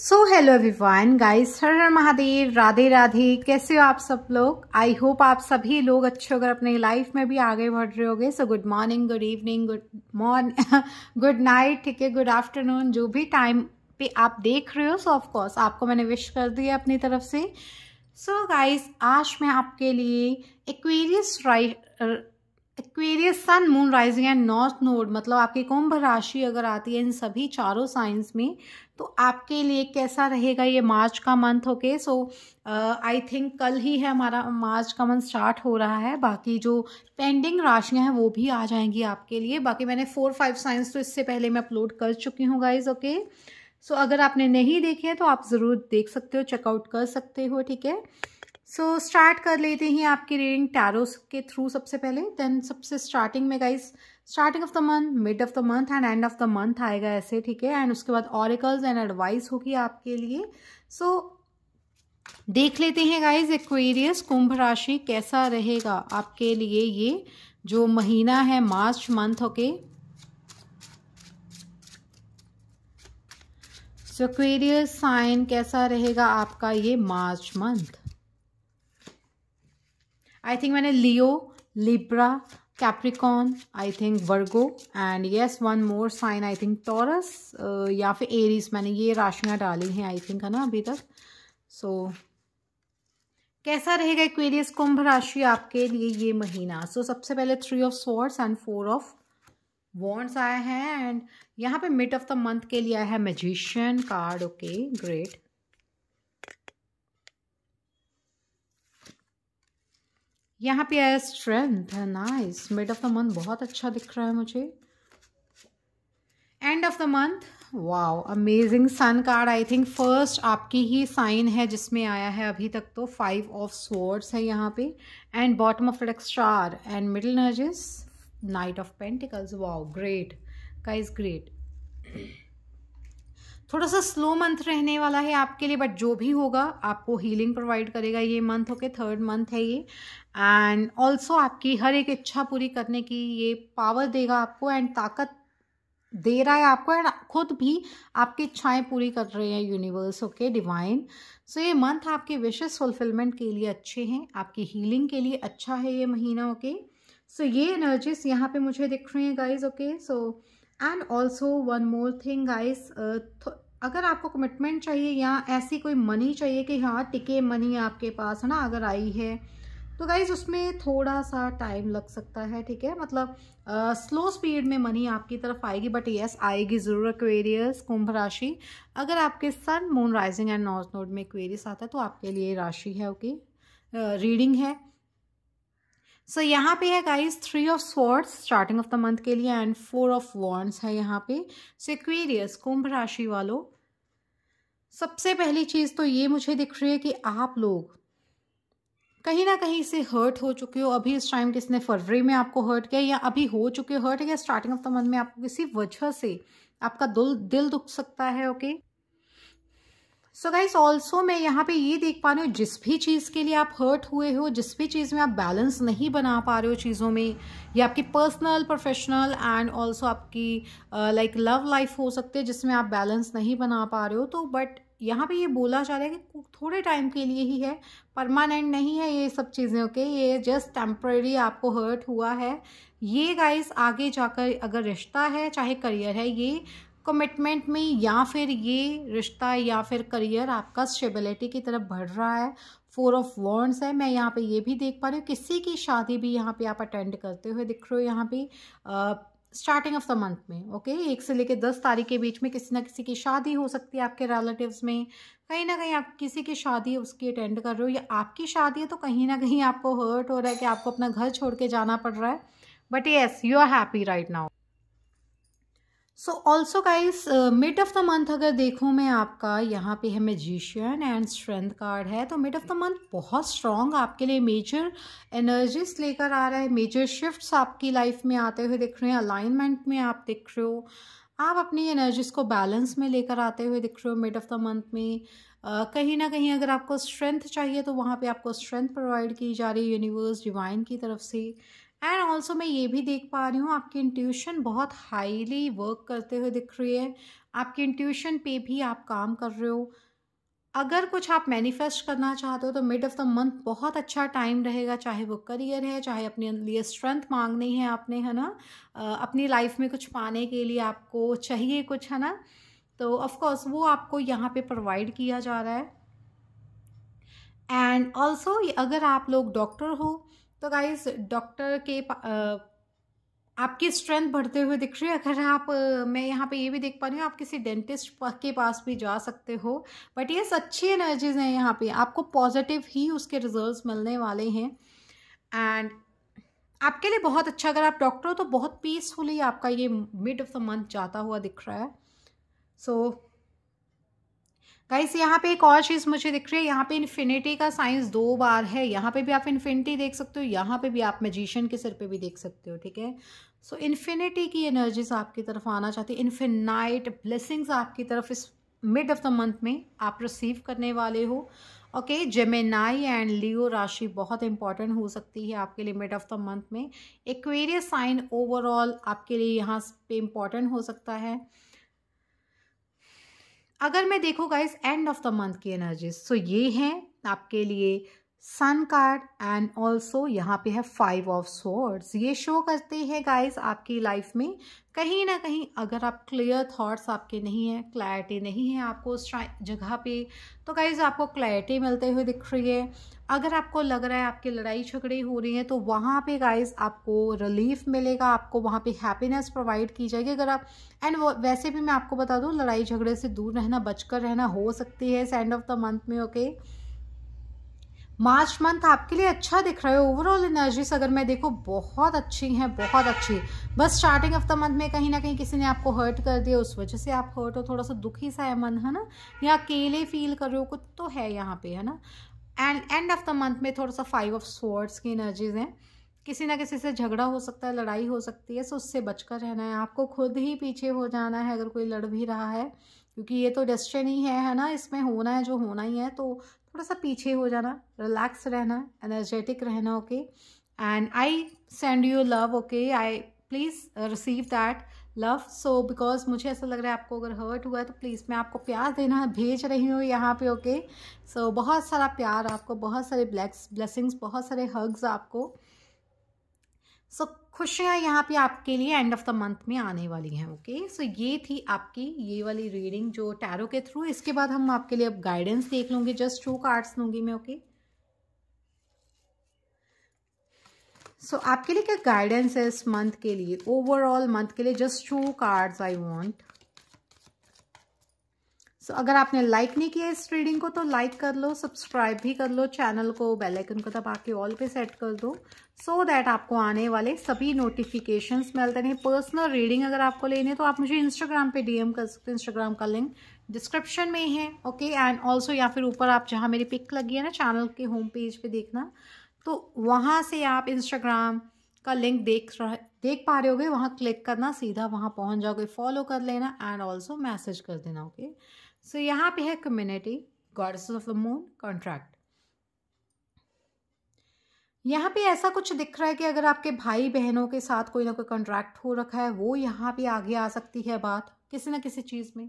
सो hello everyone guys हर हर महादेव राधे राधे कैसे हो आप सब लोग आई होप आप सभी लोग अच्छे होकर अपने लाइफ में भी आगे बढ़ रहे होगे so good morning good evening good morning good night ठीक है गुड आफ्टरनून जो भी टाइम पे आप देख रहे हो सो ऑफ ऑफकोर्स आपको मैंने विश कर दिया अपनी तरफ से सो so गाइस आज मैं आपके लिए Aquarius right Aquarius sun moon rising and north node मतलब आपकी कुंभ राशि अगर आती है इन सभी चारों साइंस में तो आपके लिए कैसा रहेगा ये मार्च का month okay so I think कल ही है हमारा मार्च का मंथ स्टार्ट हो रहा है बाकी जो पेंडिंग राशियां हैं वो भी आ जाएंगी आपके लिए बाकी मैंने फोर फाइव साइंस तो इससे पहले मैं अपलोड कर चुकी हूँ गाइज ओके सो अगर आपने नहीं देखे हैं तो आप ज़रूर देख सकते हो चेकआउट कर सकते हो ठीक है सो so, स्टार्ट कर लेते हैं आपकी रीडिंग टैरोस के थ्रू सबसे पहले देन सबसे स्टार्टिंग में guys starting of the month mid of the month and end of the month आएगा ऐसे ठीक है एंड उसके बाद ऑरिकल्स एंड एडवाइस होगी आपके लिए सो so, देख लेते हैं गाइस एक्वेरियस कुंभ राशि कैसा रहेगा आपके लिए ये जो महीना है March month okay so Aquarius sign कैसा रहेगा आपका ये मार्च मंथ आई थिंक मैंने Leo Libra Capricorn I think Virgo and yes one more sign I think Taurus या फिर एरीज मैंने ये राशियाँ डाली हैं आई थिंक है ना अभी तक सो so, कैसा रहेगा इक्वेरियस कुंभ राशि आपके लिए ये महीना सो so, सबसे पहले three of swords and four of wands आए हैं एंड यहाँ पे मिड ऑफ द मंथ के लिए आया है मजिशियन कार्ड ओके ग्रेट यहाँ पे आया स्ट्रेंथ है nice mid of the month बहुत अच्छा दिख रहा है मुझे end of the month wow amazing sun card I think first आपकी ही साइन है जिसमें आया है अभी तक तो फाइव ऑफ स्वर्ड्स है यहाँ पे and bottom of it star and middle नर्जेस knight of pentacles wow great का इज ग्रेट थोड़ा सा स्लो मंथ रहने वाला है आपके लिए बट जो भी होगा आपको हीलिंग प्रोवाइड करेगा ये मंथ ओके थर्ड मंथ है ये एंड ऑल्सो आपकी हर एक इच्छा पूरी करने की ये पावर देगा आपको एंड ताकत दे रहा है आपको एंड खुद भी आपकी इच्छाएं पूरी कर रहे हैं यूनिवर्स ओके डिवाइन सो ये मंथ आपके विशेष फुलफिलमेंट के लिए अच्छे हैं आपकी हीलिंग के लिए अच्छा है ये महीना ओके okay? सो so, ये एनर्जीज यहाँ पे मुझे दिख रही हैं guys okay so and also one more thing guys अगर आपको कमिटमेंट चाहिए या ऐसी कोई मनी चाहिए कि हाँ टिके मनी आपके पास है ना अगर आई है तो गाइज उसमें थोड़ा सा टाइम लग सकता है ठीक है मतलब स्लो uh, स्पीड में मनी आपकी तरफ आएगी बट यस आएगी ज़रूर क्वेरियस कुंभ राशि अगर आपके sun moon rising and north node में क्वेरियस आता है तो आपके लिए राशि है ओके okay? रीडिंग uh, है सो so, यहाँ पे है guys three of swords starting of the month के लिए एंड फोर ऑफ वॉन्ड्स है यहाँ पे सो इक्वेरियस कुंभ राशि वालों सबसे पहली चीज़ तो ये मुझे दिख रही है कि आप लोग कहीं ना कहीं से हर्ट हो चुके हो अभी इस टाइम किसने फरवरी में आपको हर्ट किया या अभी हो चुके हर्ट या स्टार्टिंग ऑफ द मंथ में आपको किसी वजह से आपका दिल दिल दुख सकता है okay okay? So guys also मैं यहाँ पे ये देख पा रही हूँ जिस भी चीज़ के लिए आप हर्ट हुए हो जिस भी चीज़ में आप बैलेंस नहीं बना पा रहे हो चीज़ों में या आपकी पर्सनल प्रोफेशनल एंड ऑल्सो आपकी लाइक लव लाइफ हो सकती है जिसमें आप बैलेंस नहीं बना पा रहे हो तो बट यहाँ पे ये बोला जा रहा है कि थोड़े टाइम के लिए ही है परमानेंट नहीं है ये सब चीज़ें ओके ये जस्ट टेम्प्रेरी आपको हर्ट हुआ है ये गाइस आगे जाकर अगर रिश्ता है चाहे करियर है ये कमिटमेंट में या फिर ये रिश्ता या फिर करियर आपका स्टेबिलिटी की तरफ बढ़ रहा है फोर ऑफ वॉन्ड्स है मैं यहाँ पे ये भी देख पा रही हूँ किसी की शादी भी यहाँ पे आप अटेंड करते हुए दिख रहे हो यहाँ पे स्टार्टिंग ऑफ द मंथ में ओके okay? एक से लेकर दस तारीख के बीच में किसी ना किसी की शादी हो सकती है आपके रिलेटिव्स में कहीं ना कहीं आप किसी की शादी उसकी अटेंड कर रहे हो या आपकी शादी है तो कहीं ना कहीं आपको हर्ट हो रहा है कि आपको अपना घर छोड़ के जाना पड़ रहा है but yes you are happy right now so also guys mid of the month अगर देखूँ मैं आपका यहाँ पे है मेजिशियन एंड स्ट्रेंथ कार्ड है तो मिड ऑफ द मंथ बहुत स्ट्रॉन्ग आपके लिए मेजर एनर्जीज लेकर आ रहा है मेजर शिफ्ट्स आपकी लाइफ में आते हुए दिख रहे हैं अलाइनमेंट में आप दिख रहे हो आप अपनी एनर्जीज को बैलेंस में लेकर आते हुए दिख रहे हो मिड ऑफ द मंथ में uh, कहीं ना कहीं अगर आपको स्ट्रेंथ चाहिए तो वहाँ पे आपको स्ट्रेंथ प्रोवाइड की जा रही है यूनिवर्स डिवाइन की तरफ से एंड ऑल्सो मैं ये भी देख पा रही हूँ आपकी इंट्यूशन बहुत हाईली वर्क करते हुए दिख रही है आपकी इंट्यूशन पे भी आप काम कर रहे हो अगर कुछ आप मैनिफेस्ट करना चाहते हो तो मिड ऑफ़ द मंथ बहुत अच्छा टाइम रहेगा चाहे वो करियर है चाहे अपने लिए स्ट्रेंथ मांगनी है आपने है ना अपनी लाइफ में कुछ पाने के लिए आपको चाहिए कुछ है ना तो ऑफ़ वो आपको यहाँ पे प्रोवाइड किया जा रहा है एंड ऑल्सो अगर आप लोग डॉक्टर हो तो गाइस डॉक्टर के आपकी स्ट्रेंथ बढ़ते हुए दिख रही है अगर आप मैं यहाँ पे ये भी देख पा रही हूँ आप किसी डेंटिस्ट के पास भी जा सकते हो बट ये अच्छी एनर्जीज हैं यहाँ पे आपको पॉजिटिव ही उसके रिजल्ट्स मिलने वाले हैं एंड आपके लिए बहुत अच्छा अगर आप डॉक्टर हो तो बहुत पीसफुली आपका ये मिड ऑफ द मंथ जाता हुआ दिख रहा है सो so, गाइस यहाँ पे एक और चीज़ मुझे दिख रही है यहाँ पे इन्फिनिटी का साइंस दो बार है यहाँ पे भी आप इन्फिनिटी देख सकते हो यहाँ पे भी आप मैजिशियन के सिर पे भी देख सकते हो ठीक है सो so, इन्फिनिटी की एनर्जीज आपकी तरफ आना चाहती है इन्फिनाइट ब्लेसिंग्स आपकी तरफ इस मिड ऑफ द मंथ में आप रिसीव करने वाले हो ओके जेमेनाई एंड लियो राशि बहुत इंपॉर्टेंट हो सकती है आपके लिए मिड ऑफ द मंथ में एक्वेरियस साइन ओवरऑल आपके लिए यहाँ पे इम्पॉर्टेंट हो सकता है अगर मैं देखूँ इस एंड ऑफ द मंथ की एनर्जीज सो ये हैं आपके लिए सन कार्ड एंड ऑल्सो यहाँ पे है फाइव ऑफ swords ये शो करते हैं गाइस आपकी लाइफ में कहीं ना कहीं अगर आप क्लियर थॉट्स आपके नहीं हैं क्लैरिटी नहीं है आपको उस जगह पे तो गाइस आपको क्लैरिटी मिलते हुए दिख रही है अगर आपको लग रहा है आपकी लड़ाई झगड़े हो रही हैं तो वहाँ पे गाइस आपको रिलीफ मिलेगा आपको वहाँ पे हैप्पीनेस प्रोवाइड की जाएगी अगर आप एंड वैसे भी मैं आपको बता दूँ लड़ाई झगड़े से दूर रहना बचकर रहना हो सकती है सेंड एंड ऑफ द मंथ में ओके okay? मार्च मंथ आपके लिए अच्छा दिख रहा है ओवरऑल एनर्जीज अगर मैं देखो बहुत अच्छी हैं बहुत अच्छी बस स्टार्टिंग ऑफ द मंथ में कहीं ना कहीं किसी ने आपको हर्ट कर दिया उस वजह से आप हर्ट हो थोड़ा सा दुखी सा है मन है ना या अकेले फील कर रहे हो कुछ तो है यहाँ पे है ना and end of the month में थोड़ा सा फाइव ऑफ स्वर्ड्स की एनर्जीज हैं किसी ना किसी से झगड़ा हो सकता है लड़ाई हो सकती है सो उससे बचकर रहना है आपको खुद ही पीछे हो जाना है अगर कोई लड़ भी रहा है क्योंकि ये तो डेस्टिनी है है ना इसमें होना है जो होना ही है तो थोड़ा सा पीछे हो जाना रिलैक्स रहना एनर्जेटिक रहना okay and I send you love okay I please receive that love so because मुझे ऐसा लग रहा है आपको अगर हर्ट हुआ है तो प्लीज़ मैं आपको प्यार देना भेज रही हूँ यहाँ पे ओके okay? सो so, बहुत सारा प्यार आपको बहुत सारे ब्लैक्स ब्लेसिंग्स बहुत सारे हग्स आपको सो खुशियाँ यहाँ पे आपके लिए एंड ऑफ द मंथ में आने वाली हैं ओके सो ये थी आपकी ये वाली रीडिंग जो टैरो के थ्रू इसके बाद हम आपके लिए अब गाइडेंस देख लूँगी जस्ट टू कार्ड्स लूँगी मैं ओके सो so, आपके लिए क्या गाइडेंस है इस मंथ के लिए ओवरऑल मंथ के लिए just two cards I want so अगर आपने लाइक नहीं किया इस रीडिंग को तो लाइक कर लो सब्सक्राइब भी कर लो चैनल को बेल आइकन को दबा के ऑल पे सेट कर दो सो so दैट आपको आने वाले सभी नोटिफिकेशंस मिलते रहे पर्सनल रीडिंग अगर आपको लेनी है तो आप मुझे इंस्टाग्राम पे डीएम कर सकते हो इंस्टाग्राम का लिंक डिस्क्रिप्शन में है ओके एंड ऑल्सो या फिर ऊपर आप जहाँ मेरी पिक लगी है ना चैनल के होम पेज पर पे देखना तो वहाँ से आप इंस्टाग्राम का लिंक देख रह, देख पा रहे गए वहाँ क्लिक करना सीधा वहाँ पहुँच जाओगे फॉलो कर लेना एंड ऑल्सो मैसेज कर देना ओके okay? सो so, यहाँ पे है community gods of the moon contract यहाँ पे ऐसा कुछ दिख रहा है कि अगर आपके भाई बहनों के साथ कोई ना कोई कॉन्ट्रैक्ट हो रखा है वो यहाँ पे आगे आ सकती है बात किसी ना किसी चीज़ में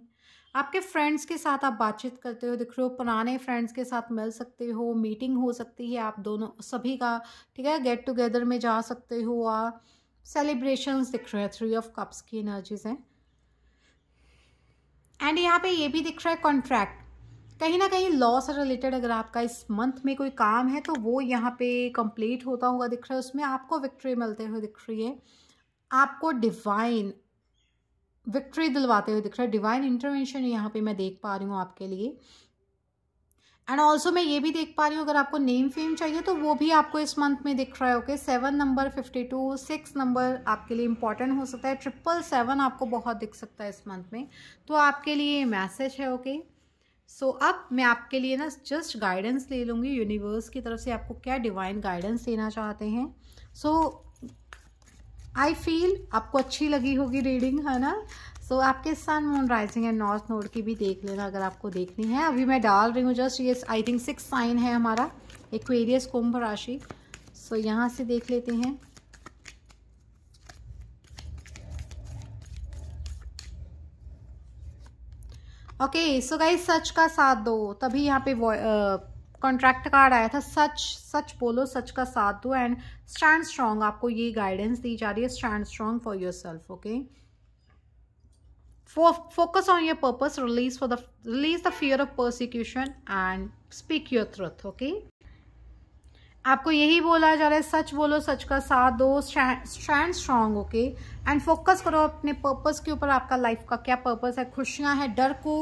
आपके फ्रेंड्स के साथ आप बातचीत करते हो दिख रहे हो पुराने फ्रेंड्स के साथ मिल सकते हो मीटिंग हो सकती है आप दोनों सभी का ठीक है गेट टुगेदर में जा सकते हो आ सेलिब्रेशंस दिख रहे हैं थ्री ऑफ कप्स की एनर्जीज हैं एंड यहाँ पे ये भी दिख रहा है कॉन्ट्रैक्ट कहीं ना कहीं लॉ से रिलेटेड अगर आपका इस मंथ में कोई काम है तो वो यहाँ पे कंप्लीट होता हुआ दिख रहा है उसमें आपको विक्ट्री मिलते हुए दिख रही है आपको डिवाइन विक्ट्री दिलवाते हुए दिख रहा है डिवाइन इंटरवेंशन यहाँ पे मैं देख पा रही हूँ आपके लिए एंड ऑल्सो मैं ये भी देख पा रही हूँ अगर आपको नेम फेम चाहिए तो वो भी आपको इस मंथ में दिख रहा है okay seven number fifty two six number आपके लिए इंपॉर्टेंट हो सकता है ट्रिपल सेवन आपको बहुत दिख सकता है इस मंथ में तो आपके लिए मैसेज है ओके सो so, अब मैं आपके लिए ना जस्ट गाइडेंस ले लूँगी यूनिवर्स की तरफ से आपको क्या डिवाइन गाइडेंस देना चाहते हैं सो आई फील आपको अच्छी लगी होगी रीडिंग है ना सो तो so, आपके sun moon rising and north node की भी देख लेना अगर आपको देखनी है अभी मैं डाल रही हूँ जस्ट ये आई थिंक सिक्स साइन है हमारा एक्वेरियस कुंभ राशि सो so, यहाँ से देख लेते हैं ओके सो गाइस सच का साथ दो तभी यहाँ पे कॉन्ट्रैक्ट कार्ड आया था सच सच बोलो सच का साथ दो एंड स्टैंड स्ट्रांग आपको ये गाइडेंस दी जा रही है stand strong for yourself okay For, focus on your purpose, release for the release the fear of persecution and speak your truth, okay? आपको यही बोला जा रहा है सच बोलो सच का साथ दो stand strong okay and focus करो अपने पर्पस के ऊपर आपका लाइफ का क्या पर्पस है खुशियां है डर को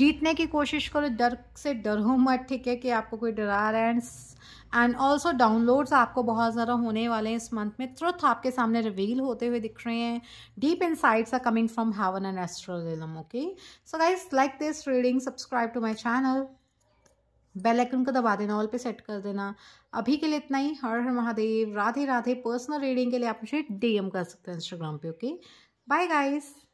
जीतने की कोशिश करो डर से डरो मत ठीक है कि आपको कोई डरा रहा है एंड एंड ऑल्सो डाउनलोड्स आपको बहुत ज़्यादा होने वाले हैं इस मंथ में तुरंत आपके सामने रिवील होते हुए दिख रहे हैं deep sides are coming from heaven and एस्ट्रोलिज्म okay so guys like this reading subscribe to my channel bell icon को दबा देना ऑल पे सेट कर देना अभी के लिए इतना ही हर हर महादेव राधे राधे पर्सनल रीडिंग के लिए आप मुझे डीएम कर सकते हैं इंस्टाग्राम पे ओके बाय गाइस